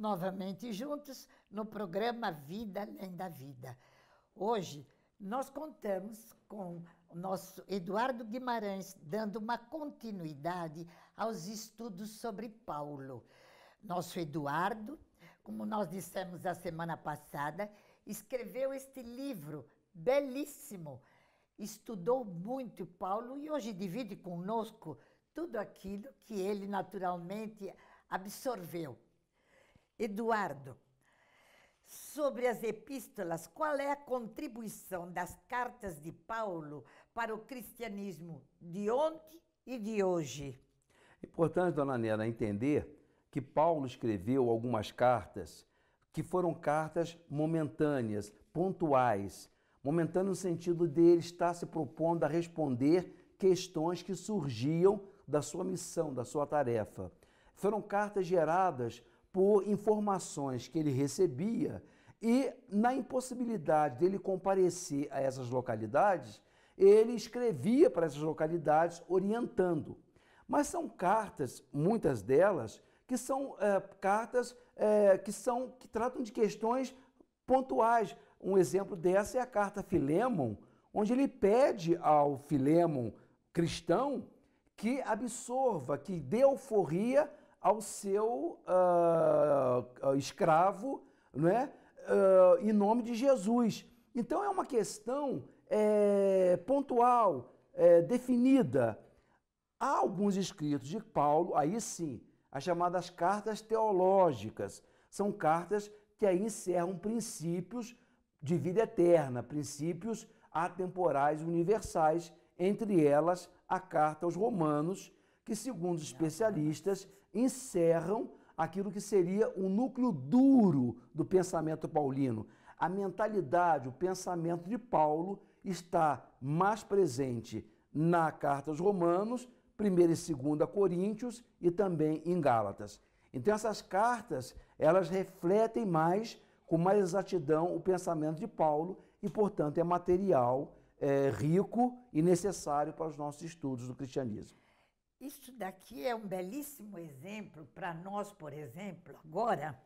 novamente juntos no programa Vida Além da Vida. Hoje nós contamos com o nosso Eduardo Guimarães dando uma continuidade aos estudos sobre Paulo. Nosso Eduardo, como nós dissemos a semana passada, escreveu este livro belíssimo. Estudou muito Paulo e hoje divide conosco tudo aquilo que ele naturalmente absorveu Eduardo, sobre as epístolas, qual é a contribuição das cartas de Paulo para o cristianismo de ontem e de hoje? É importante, dona Nena, entender que Paulo escreveu algumas cartas que foram cartas momentâneas, pontuais. Momentâneo no sentido de ele estar se propondo a responder questões que surgiam da sua missão, da sua tarefa. Foram cartas geradas por informações que ele recebia e na impossibilidade dele comparecer a essas localidades, ele escrevia para essas localidades orientando. Mas são cartas, muitas delas, que são é, cartas é, que são que tratam de questões pontuais. Um exemplo dessa é a carta Filemon, onde ele pede ao Filemon cristão que absorva, que dê alforria ao seu uh, escravo, né? Uh, em nome de Jesus. Então é uma questão é, pontual, é, definida. Há alguns escritos de Paulo, aí sim, as chamadas cartas teológicas. São cartas que aí encerram princípios de vida eterna, princípios atemporais universais, entre elas a carta aos Romanos, que, segundo especialistas, encerram aquilo que seria o núcleo duro do pensamento paulino. A mentalidade, o pensamento de Paulo está mais presente na carta aos Romanos, 1 e 2 Coríntios e também em Gálatas. Então essas cartas, elas refletem mais, com mais exatidão, o pensamento de Paulo e, portanto, é material é, rico e necessário para os nossos estudos do cristianismo. Isso daqui é um belíssimo exemplo para nós, por exemplo, agora,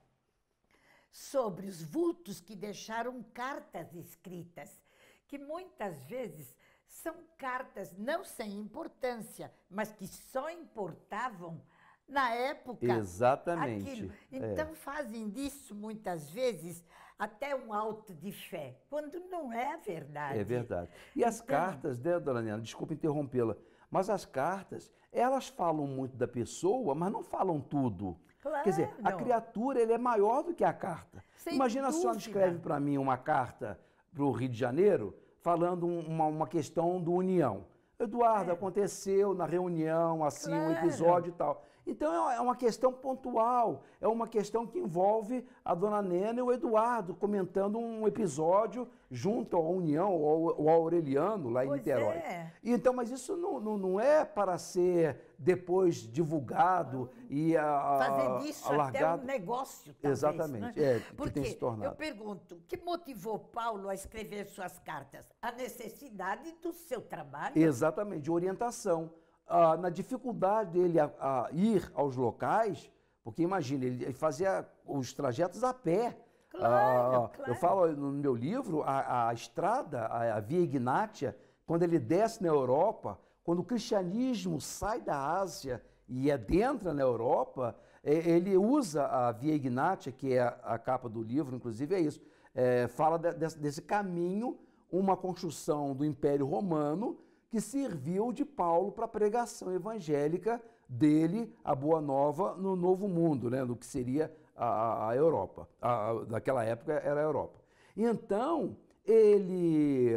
sobre os vultos que deixaram cartas escritas, que muitas vezes são cartas não sem importância, mas que só importavam na época. Exatamente. Aquilo. É. Então é. fazem disso muitas vezes até um alto de fé, quando não é a verdade. É verdade. E então, as cartas, né, dona Nena, desculpa interrompê-la, mas as cartas, elas falam muito da pessoa, mas não falam tudo. Claro. Quer dizer, a criatura ele é maior do que a carta. Sem Imagina dúvida. só escreve para mim uma carta para o Rio de Janeiro falando uma, uma questão do união. Eduardo, é. aconteceu na reunião, assim, claro. um episódio e tal. Então é, é uma questão pontual, é uma questão que envolve a dona Nena e o Eduardo comentando um episódio junto à União ou ao Aureliano lá em pois Niterói. É. Então, mas isso não, não, não, é para ser depois divulgado ah, e a, fazer disso alargado. até um negócio. Talvez, Exatamente, né? é, Porque que tem se tornado. Eu pergunto, o que motivou Paulo a escrever suas cartas? A necessidade do seu trabalho? Exatamente, de orientação ah, na dificuldade dele a, a ir aos locais, porque imagina, ele fazia os trajetos a pé. Claro, ah, claro. Eu falo no meu livro, a, a estrada, a, a Via Ignatia, quando ele desce na Europa, quando o cristianismo sai da Ásia e adentra é na Europa, ele usa a Via Ignatia, que é a capa do livro, inclusive é isso, é, fala de, desse, desse caminho, uma construção do Império Romano que serviu de Paulo para a pregação evangélica dele, a Boa Nova, no Novo Mundo, né? no que seria a, a Europa. A, a, naquela época era a Europa. Então, ele,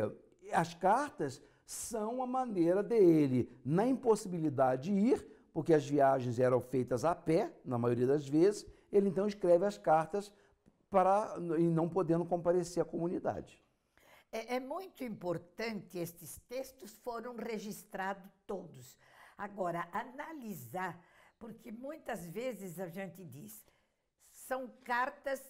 as cartas são a maneira dele, na impossibilidade de ir, porque as viagens eram feitas a pé, na maioria das vezes, ele então escreve as cartas para e não podendo comparecer à comunidade. É, é muito importante, estes textos foram registrados todos. Agora, analisar, porque muitas vezes a gente diz, são cartas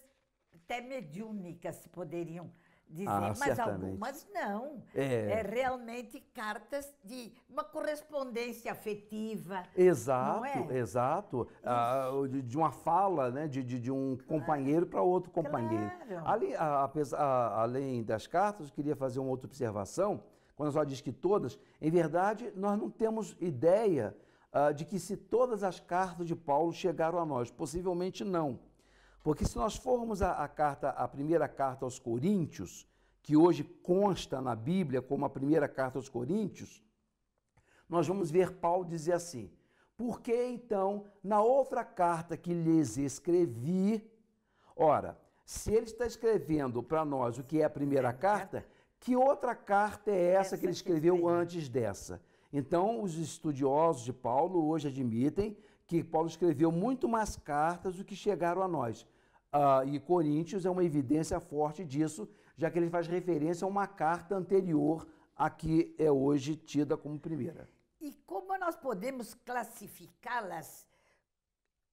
até mediúnicas, poderiam dizer, ah, mas algumas não. É. é. realmente cartas de uma correspondência afetiva. Exato, é? exato. Ah, de, de, uma fala, né? De, de, de um claro. companheiro para outro companheiro. Claro. Ali, a, a, além das cartas, eu queria fazer uma outra observação. Quando só diz que todas, em verdade, nós não temos ideia ah, de que se todas as cartas de Paulo chegaram a nós. Possivelmente não. Porque se nós formos à, carta, a primeira carta aos Coríntios, que hoje consta na Bíblia como a primeira carta aos Coríntios, nós vamos ver Paulo dizer assim: Por que então, na outra carta que lhes escrevi, ora, se ele está escrevendo para nós o que é a primeira é, é. carta, que outra carta é essa, essa que ele escreveu que antes dessa? Então, os estudiosos de Paulo hoje admitem que Paulo escreveu muito mais cartas do que chegaram a nós. Uh, e Coríntios é uma evidência forte disso, já que ele faz referência a uma carta anterior à que é hoje tida como primeira. E como nós podemos classificá-las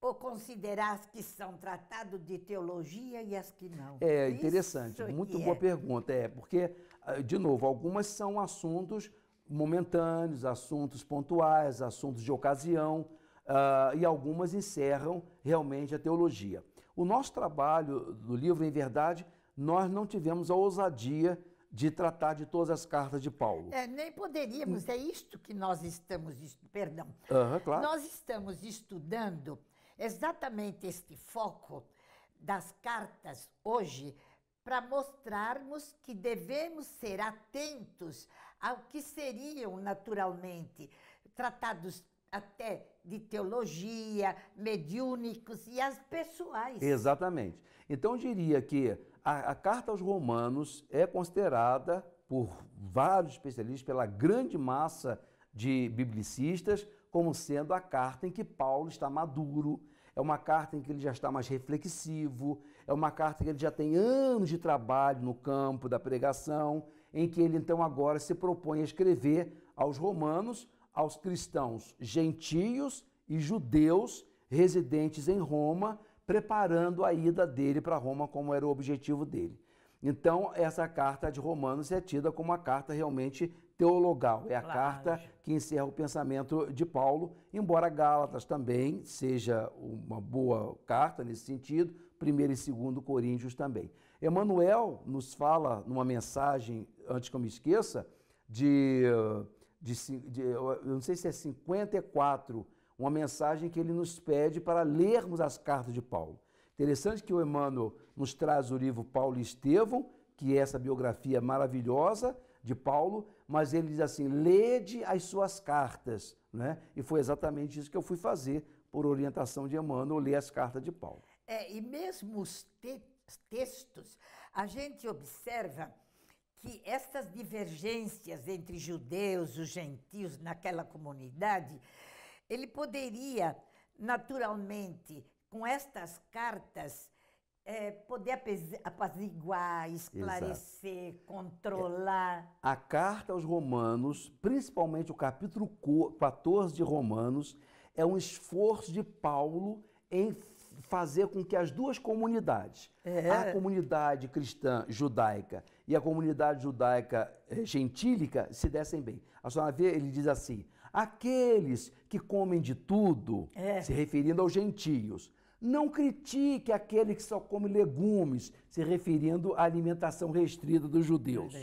ou considerar as que são tratado de teologia e as que não? É interessante, Isso muito é. boa é. pergunta. É, porque, ah, de novo, algumas são assuntos momentâneos, assuntos pontuais, assuntos de ocasião, uh, e algumas encerram realmente a teologia. O nosso trabalho do livro, em verdade, nós não tivemos a ousadia de tratar de todas as cartas de Paulo. É, nem poderíamos, é isto que nós estamos, perdão, uhum, claro. nós estamos estudando exatamente este foco das cartas hoje para mostrarmos que devemos ser atentos ao que seriam naturalmente tratados até de teologia, mediúnicos e as pessoais. Exatamente. Então eu diria que a, a carta aos Romanos é considerada por vários especialistas, pela grande massa de biblicistas, como sendo a carta em que Paulo está maduro, é uma carta em que ele já está mais reflexivo, é uma carta em que ele já tem anos de trabalho no campo da pregação, em que ele então agora se propõe a escrever aos romanos aos cristãos gentios e judeus residentes em Roma, preparando a ida dele para Roma, como era o objetivo dele. Então, essa carta de Romanos é tida como uma carta realmente teologal, é a claro. carta que encerra o pensamento de Paulo, embora Gálatas também seja uma boa carta nesse sentido, 1 e 2 Coríntios também. Emmanuel nos fala numa mensagem, antes que eu me esqueça, de uh, de, de, eu não sei se é 54, uma mensagem que ele nos pede para lermos as cartas de Paulo. Interessante que o Emmanuel nos traz o livro Paulo e Estevão, que é essa biografia maravilhosa de Paulo, mas ele diz assim: lede as suas cartas. Né? E foi exatamente isso que eu fui fazer por orientação de Emmanuel, ler as cartas de Paulo. É, e mesmo os te textos, a gente observa que estas divergências entre judeus, e gentios naquela comunidade, ele poderia naturalmente, com estas cartas, é, poder apaziguar, esclarecer, Exato. É, controlar. A carta aos Romanos, principalmente o capítulo 14 de Romanos, é um esforço de Paulo em fazer com que as duas comunidades, é. a comunidade cristã judaica e a comunidade judaica eh, gentílica, se dessem bem. A senhora vê, ele diz assim: aqueles que comem de tudo, é. se referindo aos gentios, não critique aquele que só come legumes, se referindo à alimentação restrita dos judeus.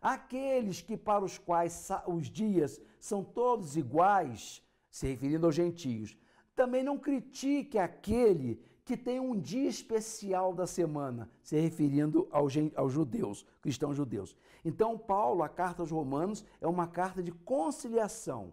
Aqueles que para os quais os dias são todos iguais, se referindo aos gentios, também não critique aquele que tem um dia especial da semana, se referindo aos, judeus, cristãos judeus. Então, Paulo, a carta aos Romanos, é uma carta de conciliação.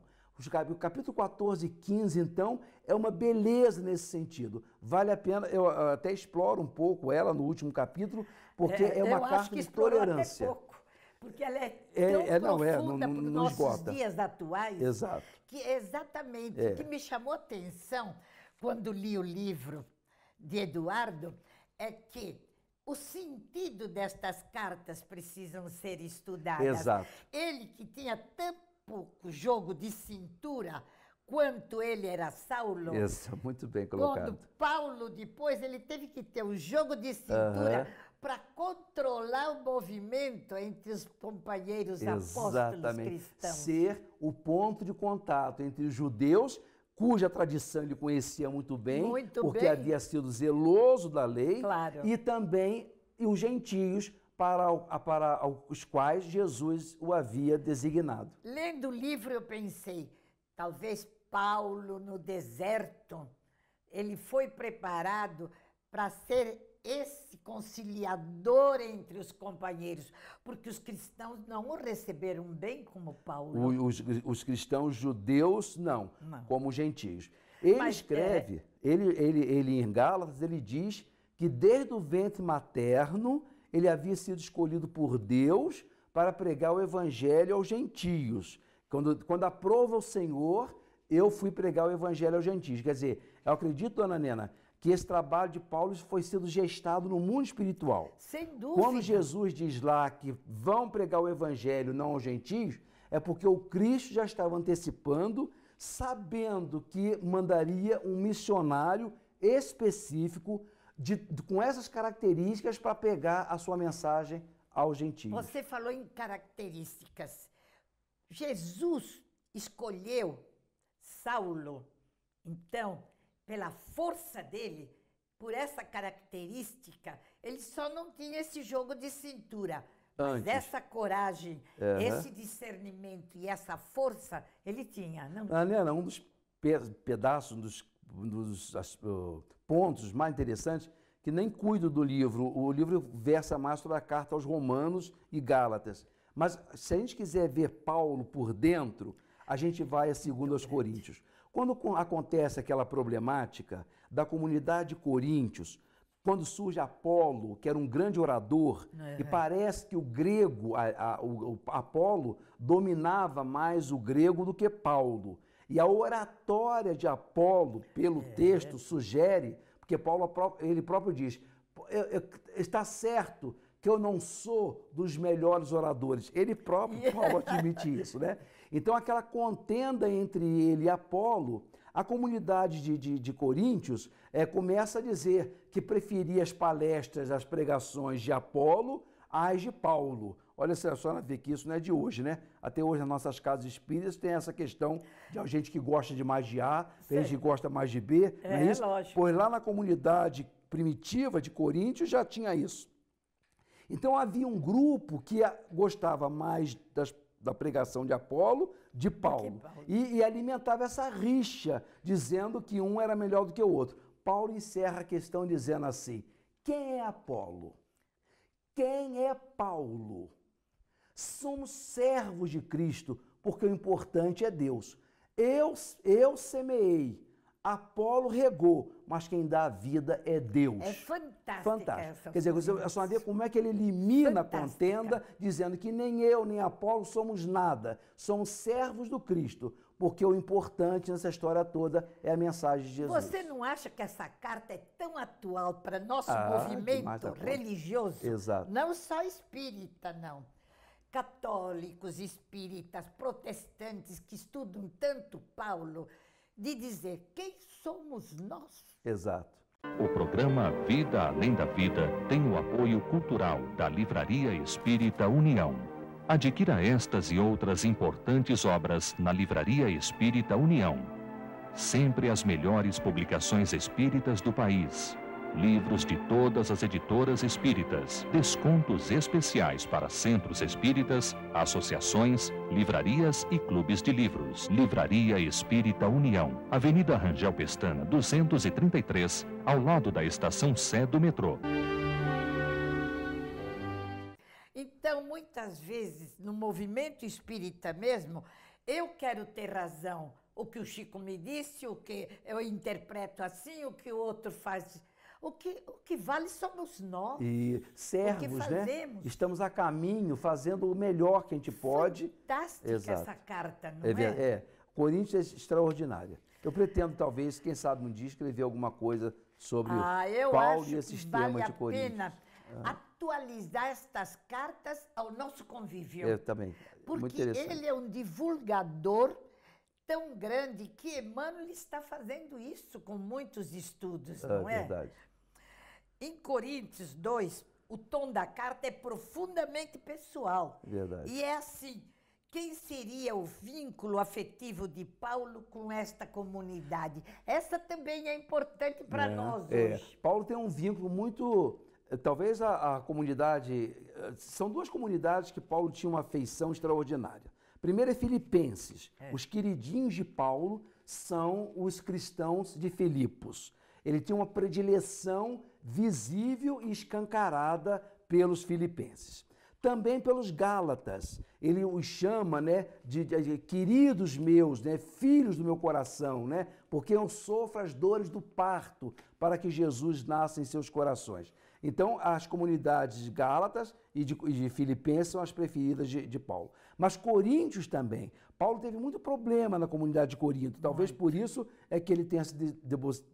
O capítulo 14 e 15, então, é uma beleza nesse sentido. Vale a pena, eu até exploro um pouco ela no último capítulo, porque é, é uma carta de tolerância. pouco, porque ela é, é tão é, não, é, profunda é, não, não, nossos dias atuais, Exato. que é exatamente, é. que me chamou atenção quando li o livro de Eduardo é que o sentido destas cartas precisam ser estudadas. Exato. Ele que tinha tão pouco jogo de cintura quanto ele era Saulo. Isso, muito bem colocado. Quando Paulo depois ele teve que ter um jogo de cintura uhum. para controlar o movimento entre os companheiros Exatamente. apóstolos cristãos. Ser o ponto de contato entre os judeus cuja tradição ele conhecia muito bem, muito porque bem. havia sido zeloso da lei, claro. e também os gentios para, para os quais Jesus o havia designado. Lendo o livro, eu pensei, talvez Paulo no deserto, ele foi preparado para ser esse conciliador entre os companheiros, porque os cristãos não o receberam bem como Paulo. O, os, os, cristãos judeus não, não. como gentios. Ele Mas, escreve, é... ele, ele, ele em Gálatas, ele diz que desde o ventre materno ele havia sido escolhido por Deus para pregar o evangelho aos gentios. Quando, quando aprova o Senhor, eu fui pregar o evangelho aos gentios. Quer dizer, eu acredito, dona Nena, que esse trabalho de Paulo foi sendo gestado no mundo espiritual. Sem dúvida. Quando Jesus diz lá que vão pregar o evangelho não aos gentios, é porque o Cristo já estava antecipando, sabendo que mandaria um missionário específico de, de, com essas características para pegar a sua mensagem aos gentios. Você falou em características. Jesus escolheu Saulo. Então, pela força dele, por essa característica, ele só não tinha esse jogo de cintura. Antes. Mas essa coragem, uhum. esse discernimento e essa força, ele tinha. Não... Ah, um dos pedaços, um dos, dos as, uh, pontos mais interessantes, que nem cuido do livro, o livro versa mais sobre a carta aos Romanos e Gálatas. Mas se a gente quiser ver Paulo por dentro, a gente vai a 2 Coríntios. Quando acontece aquela problemática da comunidade Coríntios, quando surge Apolo, que era um grande orador, é. é. e parece que o grego, a, a, o, Apolo, dominava mais o grego do que Paulo. E a oratória de Apolo, pelo é. texto, sugere, porque Paulo ele próprio diz: está certo que eu não sou dos melhores oradores. Ele próprio, Paulo, admite isso, né? Então, aquela contenda entre ele e Apolo, a comunidade de, de, de Coríntios é, começa a dizer que preferia as palestras, as pregações de Apolo às de Paulo. Olha só, senhora vê que isso não é de hoje, né? Até hoje nas nossas casas espíritas tem essa questão de gente que gosta de mais de A, tem gente que gosta mais de B, é, não é, é isso? Lógico. Pois lá na comunidade primitiva de Coríntios já tinha isso. Então havia um grupo que gostava mais das da pregação de Apolo, de Paulo. E, e, alimentava essa rixa, dizendo que um era melhor do que o outro. Paulo encerra a questão dizendo assim: quem é Apolo? Quem é Paulo? Somos servos de Cristo, porque o importante é Deus. Eu, eu semeei, Apolo regou, mas quem dá a vida é Deus. É fantástico. Fantástico. Quer dizer, você só ver como é que ele elimina fantástica. a contenda, dizendo que nem eu nem Apolo somos nada, somos servos do Cristo, porque o importante nessa história toda é a mensagem de Jesus. Você não acha que essa carta é tão atual para nosso ah, movimento religioso? Exato. Não só espírita, não. Católicos, espíritas, protestantes que estudam tanto Paulo de dizer quem somos nós. Exato. O programa Vida Além da Vida tem o apoio cultural da Livraria Espírita União. Adquira estas e outras importantes obras na Livraria Espírita União. Sempre as melhores publicações espíritas do país Livros de todas as editoras espíritas. Descontos especiais para centros espíritas, associações, livrarias e clubes de livros. Livraria Espírita União. Avenida Rangel Pestana, 233, ao lado da estação Sé do metrô. Então, muitas vezes, no movimento espírita mesmo, eu quero ter razão. O que o Chico me disse, o que eu interpreto assim, o que o outro faz o que, o que vale somos nós. E servos, né? Estamos a caminho, fazendo o melhor que a gente pode. Fantástica Exato. essa carta, não é? É, é. Corinthians é extraordinária. Eu pretendo, talvez, quem sabe um dia, escrever alguma coisa sobre ah, eu Paulo acho e esses que vale de Coríntios. Vale a pena ah. atualizar estas cartas ao nosso convívio. Eu também. É Porque ele é um divulgador tão grande que Emmanuel está fazendo isso com muitos estudos, é não é? é? Verdade. Em Coríntios 2, o tom da carta é profundamente pessoal. Verdade. E é assim: quem seria o vínculo afetivo de Paulo com esta comunidade? Essa também é importante para né? é, nós hoje. É. Paulo tem um vínculo muito. Eh, talvez a, a comunidade. Eh, são duas comunidades que Paulo tinha uma afeição extraordinária. Primeiro é Filipenses. É. Os queridinhos de Paulo são os cristãos de Filipos. Ele tinha uma predileção visível e escancarada pelos filipenses. Também pelos Gálatas, ele os chama né, de, de, de queridos meus, né, filhos do meu coração, né, porque eu sofro as dores do parto para que Jesus nasça em seus corações. Então, as comunidades de Gálatas e de, de Filipenses são as preferidas de, de, Paulo. Mas Coríntios também. Paulo teve muito problema na comunidade de Corinto. Talvez por isso é que ele tenha se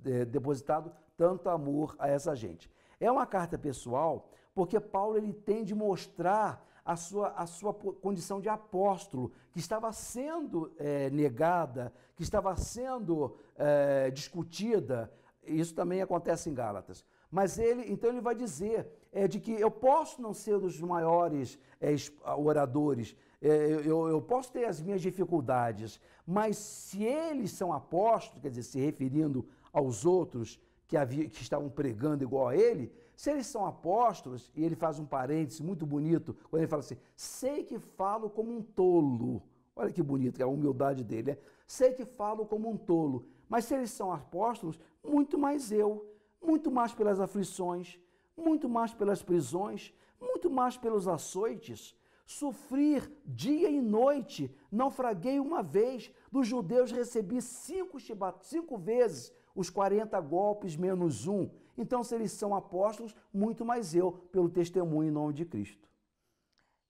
é, depositado tanto amor a essa gente. É uma carta pessoal porque Paulo ele tem de mostrar a sua, a sua condição de apóstolo, que estava sendo é, negada, que estava sendo é, discutida. Isso também acontece em Gálatas. Mas ele, então ele vai dizer é, de que eu posso não ser dos maiores é, ah, oradores, é, eu, eu, posso ter as minhas dificuldades, mas se eles são apóstolos, quer dizer, se referindo aos outros que, havia, que estavam pregando igual a ele, se eles são apóstolos, e ele faz um parêntese muito bonito, quando ele fala assim, sei que falo como um tolo. Olha que bonito, é a humildade dele, né? Sei que falo como um tolo, mas se eles são apóstolos, muito mais eu muito mais pelas aflições, muito mais pelas prisões, muito mais pelos açoites. sofrer dia e noite, naufraguei uma vez, dos judeus recebi cinco, cinco vezes os 40 golpes menos um. Então, se eles são apóstolos, muito mais eu, pelo testemunho em nome de Cristo.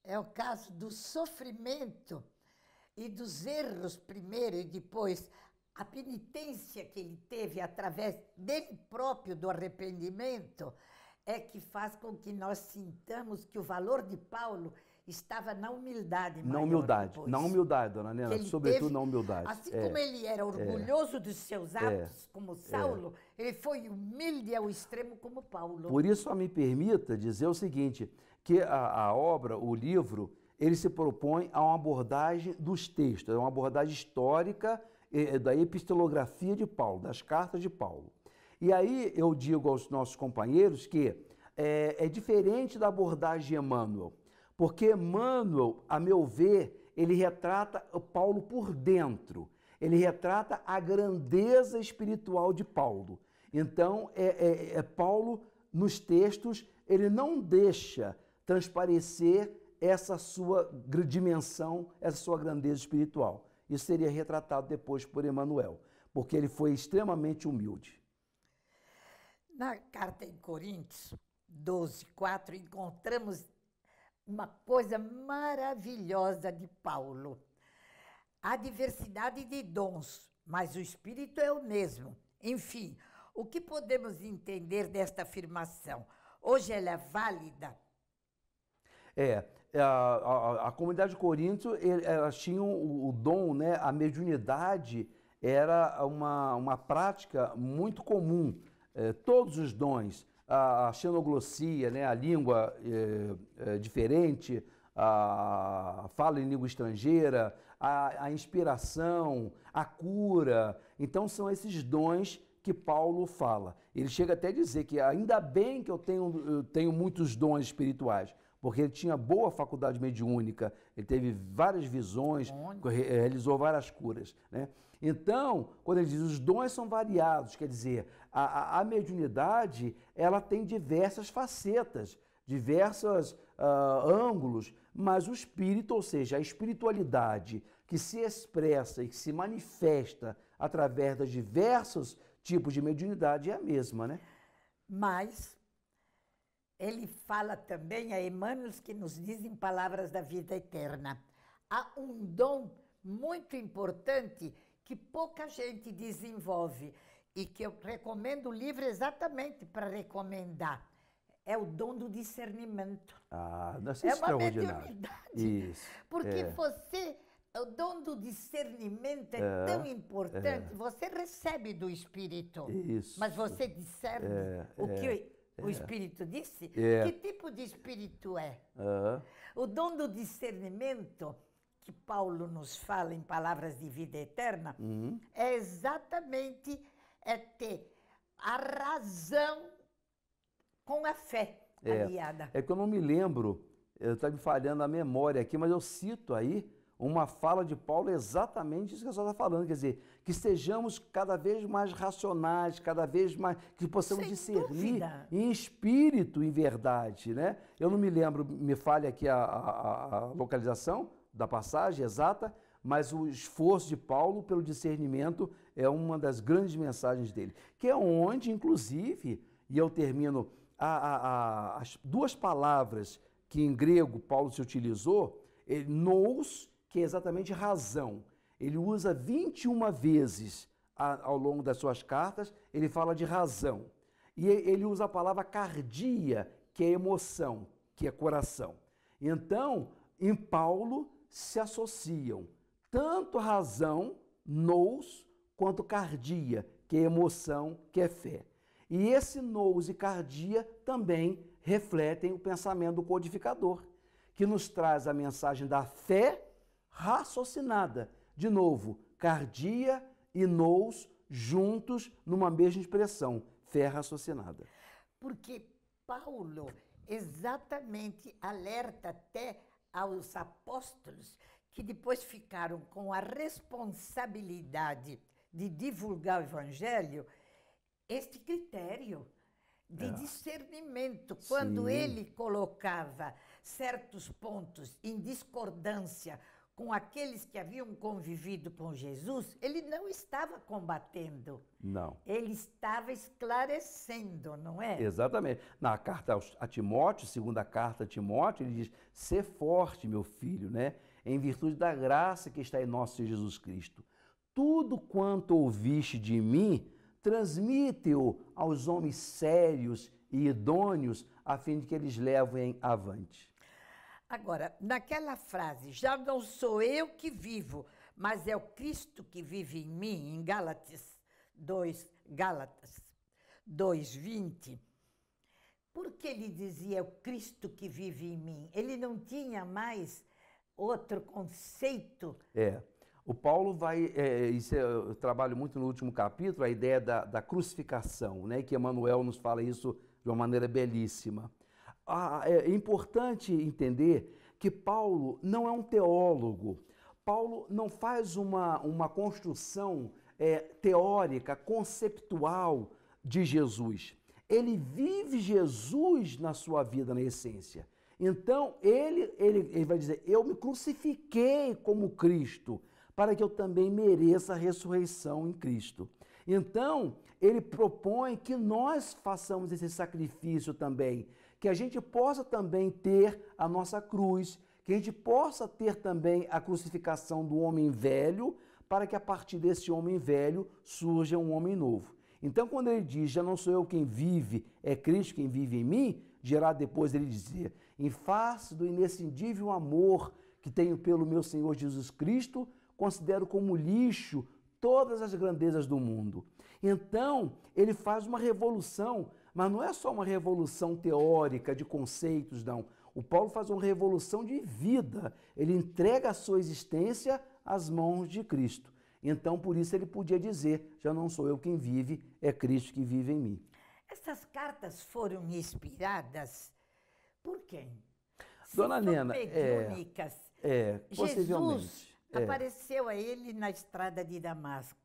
É o caso do sofrimento e dos erros primeiro e depois a penitência que ele teve através dele próprio do arrependimento é que faz com que nós sintamos que o valor de Paulo estava na humildade. Na humildade, depois. na humildade, dona Nela. sobretudo teve, na humildade. Assim é, como ele era é. orgulhoso é, dos seus é, atos, é, como Saulo, ele foi humilde ao extremo como Paulo. Por isso, me permita dizer o seguinte, que a, a obra, o livro, ele se propõe a uma abordagem dos textos, é uma abordagem histórica é, é da epistolografia de Paulo, das cartas de Paulo. E aí eu digo aos nossos companheiros que é, é diferente da abordagem de Emmanuel, porque Emmanuel, a meu ver, ele retrata Paulo por dentro, ele retrata a grandeza espiritual de Paulo. Então, é, é, é Paulo, nos textos, ele não deixa transparecer essa sua dimensão, essa sua grandeza espiritual. Isso seria retratado depois por Emmanuel, porque ele foi extremamente humilde. Na carta em Coríntios 12, 4, encontramos uma coisa maravilhosa de Paulo. Há diversidade de dons, mas o Espírito é o mesmo. Enfim, o que podemos entender desta afirmação? Hoje ela é válida é, é, a, a, a comunidade de Corinto, elas tinham o, o dom, né, a mediunidade era uma, uma prática muito comum. É, todos os dons, a, a xenoglossia, né, a língua é, é, diferente, a fala em língua estrangeira, a, a inspiração, a cura. Então são esses dons que Paulo fala. Ele chega até a dizer que ainda bem que eu tenho, eu tenho muitos dons espirituais, porque ele tinha boa faculdade mediúnica, ele teve várias visões, eh, realizou várias curas. Né? Então, quando ele diz os dons são variados, quer dizer, a, a, a mediunidade ela tem diversas facetas, diversos uh, ah, ângulos, mas o espírito, ou seja, a espiritualidade que se expressa e que se manifesta através dos diversos tipos de mediunidade é a mesma, né? Mas ele fala também a Emmanuel que nos dizem palavras da vida eterna. Há um dom muito importante que pouca gente desenvolve e que eu recomendo o livro exatamente para recomendar. É o dom do discernimento. Ah, nossa, é, é uma mediunidade. Isso. Porque é. você, o dom do discernimento é, é. tão importante. É. Você recebe do Espírito, Isso. mas você discerne é, o que é. O é. espírito disse? É. Que tipo de espírito é? O dom do discernimento que Paulo nos fala em palavras de vida eterna uhum. é exatamente é ter a razão com a fé é. aliada. É que eu não me lembro, está me falhando a memória aqui, mas eu cito aí uma fala de Paulo exatamente isso que a senhora está falando, quer dizer, que sejamos cada vez mais racionais, cada vez mais, que possamos Sem discernir dúvida. em espírito, em verdade, né? Eu não me lembro, me fale aqui a, a, a localização da passagem exata, mas o esforço de Paulo pelo discernimento é uma das grandes mensagens dele, que é onde, inclusive, e eu termino, a, a, a, as duas palavras que em grego Paulo se utilizou, ele, nous que é exatamente razão. Ele usa 21 vezes ao longo das suas cartas, ele fala de razão. E ele usa a palavra cardia, que é emoção, que é coração. Então, em Paulo se associam tanto razão, nous, quanto cardia, que é emoção, que é fé. E esse nous e cardia também refletem o pensamento do codificador, que nos traz a mensagem da fé raciocinada. De novo, cardia e nous juntos numa mesma expressão, fé raciocinada. Porque Paulo exatamente alerta até aos apóstolos que depois ficaram com a responsabilidade de divulgar o evangelho este critério de é. discernimento. Quando Sim. ele colocava certos pontos em discordância com aqueles que haviam convivido com Jesus, ele não estava combatendo. Não. Ele estava esclarecendo, não é? Exatamente. Na carta a Timóteo, segunda carta a Timóteo, ele diz: "Ser forte, meu filho, né, em virtude da graça que está em nosso Senhor Jesus Cristo. Tudo quanto ouviste de mim, transmite-o aos homens sérios e idôneos, a fim de que eles levem avante." Agora, naquela frase, já não sou eu que vivo, mas é o Cristo que vive em mim, em Gálatas 2, Gálatas 2:20. Por que ele dizia é o Cristo que vive em mim? Ele não tinha mais outro conceito. É. O Paulo vai, é, isso eu trabalho muito no último capítulo, a ideia da, da crucificação, né? Que Emmanuel nos fala isso de uma maneira belíssima é importante entender que Paulo não é um teólogo. Paulo não faz uma, uma construção é, teórica, conceptual de Jesus. Ele vive Jesus na sua vida, na essência. Então, ele, ele, ele vai dizer: Eu me crucifiquei como Cristo, para que eu também mereça a ressurreição em Cristo. Então, ele propõe que nós façamos esse sacrifício também, que a gente possa também ter a nossa cruz, que a gente possa ter também a crucificação do homem velho, para que a partir desse homem velho surja um homem novo. Então, quando ele diz, já não sou eu quem vive, é Cristo quem vive em mim, dirá depois ele dizia, em face do inescindível amor que tenho pelo meu Senhor Jesus Cristo, considero como lixo todas as grandezas do mundo. Então, ele faz uma revolução mas não é só uma revolução teórica de conceitos, não. O Paulo faz uma revolução de vida. Ele entrega a sua existência às mãos de Cristo. Então, por isso, ele podia dizer: já não sou eu quem vive, é Cristo que vive em mim. Essas cartas foram inspiradas por quem? Dona Nena. É, é, Jesus é. apareceu a ele na estrada de Damasco.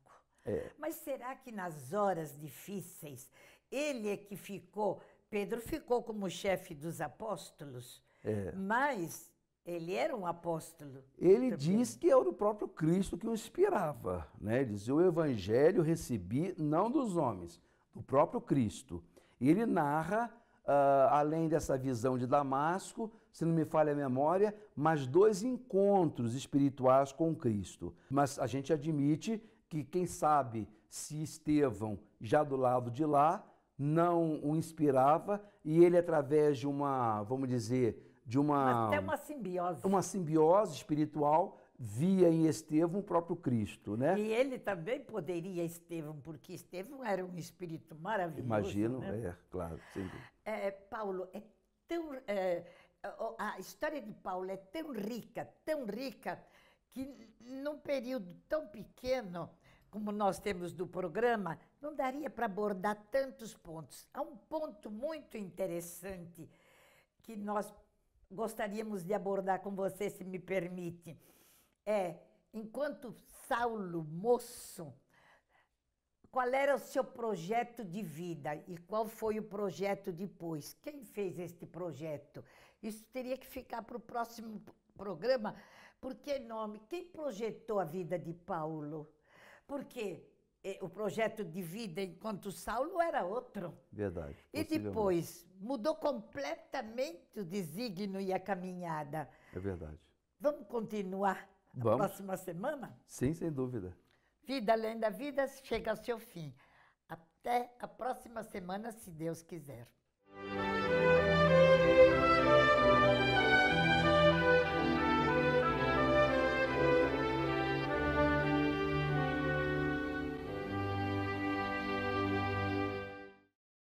É. Mas será que nas horas difíceis ele é que ficou, Pedro ficou como chefe dos apóstolos, é. mas ele era um apóstolo. Ele diz que era o próprio Cristo que o inspirava, né? Ele diz: "O evangelho recebi não dos homens, do próprio Cristo". ele narra Uh, além dessa visão de Damasco, se não me falha a memória, mais dois encontros espirituais com Cristo. Mas a gente admite que, quem sabe, se Estevão, já do lado de lá, não o inspirava e ele, através de uma, vamos dizer, de uma. Até uma simbiose. Uma simbiose espiritual, via em Estevão o próprio Cristo, né? E ele também poderia Estevão, porque Estevão era um espírito maravilhoso. Imagino, né? é, claro, sem dúvida. É, Paulo, é tão. É, a história de Paulo é tão rica, tão rica, que num período tão pequeno como nós temos do programa, não daria para abordar tantos pontos. Há um ponto muito interessante que nós gostaríamos de abordar com você, se me permite. É, enquanto Saulo, moço, qual era o seu projeto de vida e qual foi o projeto depois? Quem fez este projeto? Isso teria que ficar para o próximo programa. Por que é nome? Quem projetou a vida de Paulo? Porque eh, o projeto de vida enquanto Saulo era outro. Verdade. E depois mudou completamente o desígnio e a caminhada. É verdade. Vamos continuar Vamos. na próxima semana? Sim, sem dúvida. Vida além da vida chega ao seu fim. Até a próxima semana, se Deus quiser.